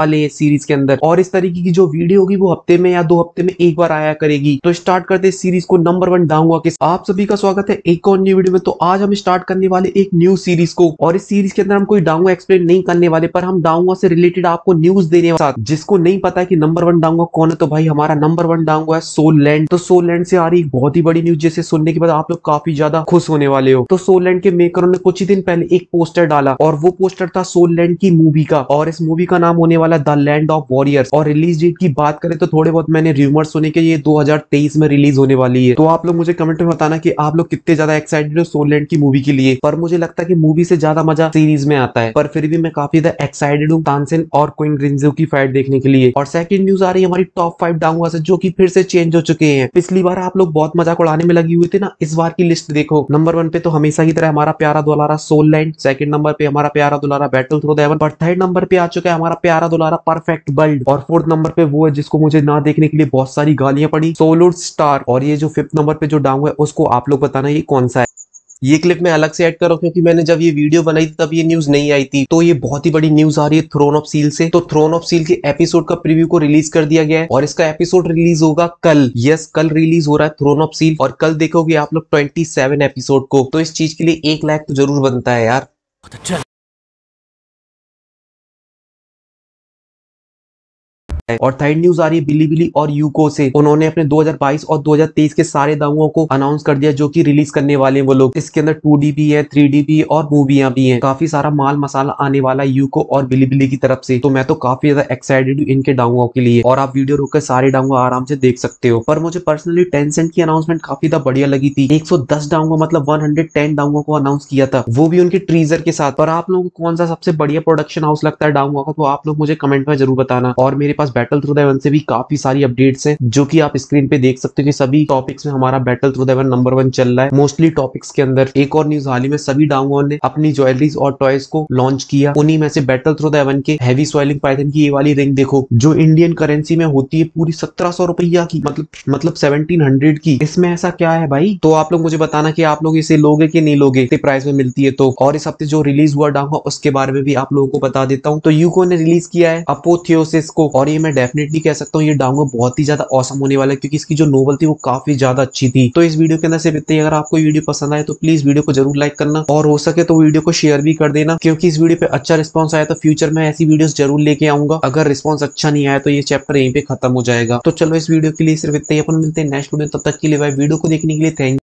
वाले सीरीज के अंदर और इस तरीके की जो वीडियो होगी वो हफ्ते में या दो हफ्ते में एक बार आया करेगी तो स्टार्ट करते सीरीज को नंबर वन डाउंगा के आप सभी का स्वागत है एक और न्यू वीडियो में तो आज हम स्टार्ट करने वाले एक न्यू सीरीज को और इस सीरीज के अंदर हम कोई डाउंगा एक्सप्लेन नहीं करने वाले पर हम डाउंगा से रिलेटेड आपको न्यूज देने साथ जिसको नहीं पता की नंबर वन डाउंगा कौन है तो भाई हमारा नंबर वन डाउंगा है सोलैंड तो सोलैंड से आ रही बहुत ही बड़ी न्यूज जैसे सुनने के बाद आप लोग काफी ज्यादा खुश होने वाले हो तो सोलैंड के मेकरों ने कुछ ही दिन पहले एक पोस्टर डाला और वो पोस्टर था सोलैंड की मूवी का और इस मूवी का नाम होने वाला द लैंड ऑफ वॉरियर्स और रिलीज डेट की बात करें तो थोड़े बहुत मैंने र्यूमर्स सुने के ये 2023 में रिलीज होने वाली है तो आप लोग मुझे कमेंट में बताना कि आप लोग कितने ज्यादा एक्साइटेड हो सोलैंड की मूवी के लिए पर मुझे लगता है कि मूवी से ज्यादा मजा सीरीज में आता है पर फिर भी मैं काफी ज्यादा एक्साइटेड हूँ तानसेन और क्विन रिंजो की फाइट देखने के लिए और सेकंड न्यूज आ रही है हमारी टॉप फाइव डाउंगा से जो की फिर से चेंज हो चुके हैं पिछली बार आप लोग बहुत मजाक उड़ाने में लगी हुई थी ना इस बार की लिस्ट देखो नंबर वन पे तो हमेशा की तरह हमारा प्यारा दुलारा सोलैंड सेकंड नंबर पे हमारा प्यारा दुलारा बैटल थ्रो देवन और थर्ड नंबर पे आ चुका है हमारा प्यारा तो ला रहा परफेक्ट बल्ड और फोर्थ नंबर पे वो है जिसको मुझे ना देखने के लिए बहुत सारी गालियां पड़ी सोलो स्टार और ये जो फिफ्थ नंबर पे जो डांग है उसको आप लोग बताना ये कौन सा है ये क्लिप मैं अलग से ऐड कर रहा हूँ क्योंकि मैंने जब ये वीडियो बनाई थी तब ये न्यूज नहीं आई थी तो ये बहुत ही बड़ी न्यूज आ रही है थ्रोन ऑफ सील से तो थ्रोन ऑफ सील के एपिसोड का प्रीव्यू को रिलीज कर दिया गया है और इसका एपिसोड रिलीज होगा कल यस कल रिलीज हो रहा है थ्रोन ऑफ सील और कल देखोगे आप लोग ट्वेंटी एपिसोड को तो इस चीज के लिए एक लाख तो जरूर बनता है यार अच्छा है और थर्ड न्यूज आ रही है बिली बिली और यूको से उन्होंने अपने 2022 और 2023 के सारे दावों को अनाउंस कर दिया जो कि रिलीज करने वाले हैं वो लोग इसके अंदर टू भी है थ्री भी है और मूवियां भी है काफी सारा माल मसाला आने वाला है यूको और बिली बिली की तरफ से तो मैं तो काफी ज्यादा एक्साइटेड हूँ इनके डाउंगों के लिए और आप वीडियो रोककर सारे डाउंगो आराम से देख सकते हो पर मुझे पर्सनली टेंसेंट की अनाउंसमेंट काफी ज्यादा बढ़िया लगी थी एक सौ मतलब वन हंड्रेड को अनाउंस किया था वो भी उनके ट्रीजर के साथ पर आप लोगों को कौन सा सबसे बढ़िया प्रोडक्शन हाउस लगता है डाउंगो का तो आप लोग मुझे कमेंट में जरूर बताना और मेरे पास बैटल थ्रू दैवन से भी काफी सारी अपडेट्स हैं जो कि आप स्क्रीन पे देख सकते हो कि सभी टॉपिक्स में हमारा battle through the heavens number one चल रहा है मोस्टली टॉपिक्स के अंदर एक और न्यूज हाल ही में सभी डाउन ने अपनी ज्वेलरीज और टॉयज को लॉन्च किया उन्हीं में से बैटल थ्रू दैवन के हैवी स्वेलिंग पाइथन की ये वाली रिंग देखो जो इंडियन करेंसी में होती है पूरी सत्रह सौ रुपया की मतलब मतलब सेवनटीन हंड्रेड की इसमें ऐसा क्या है भाई तो आप लोग मुझे बताना कि आप लोग इसे लोगे कि नहीं लोगे इतने प्राइस में मिलती है तो और इस हफ्ते जो रिलीज हुआ डाउन उसके बारे में भी आप लोगों को बता देता हूँ तो यूको ने रिलीज किया है अपोथियोसिस को और ये मैं डेफिनेटली कह सकता हूँ ये डाउनलोड बहुत ही ज्यादा औसम होने वाला है क्योंकि इसकी जो नोवल थी वो काफी ज्यादा अच्छी थी तो इस वीडियो के अंदर सिर्फ इतनी अगर आपको वीडियो पसंद आए तो प्लीज वीडियो को जरूर लाइक करना और हो सके तो वीडियो को शेयर भी कर देना क्योंकि इस वीडियो पे अच्छा रिस्पॉन्स आया तो फ्यूचर में ऐसी वीडियो जरूर लेके आऊंगा अगर रिस्पॉन्स अच्छा नहीं आया तो ये चैप्टर यहीं पे खत्म हो जाएगा तो चलो इस वीडियो के लिए सिर्फ इतने अपन मिलते हैं नेक्स्ट वीडियो तब तक के लिए वीडियो को देखने के लिए थैंक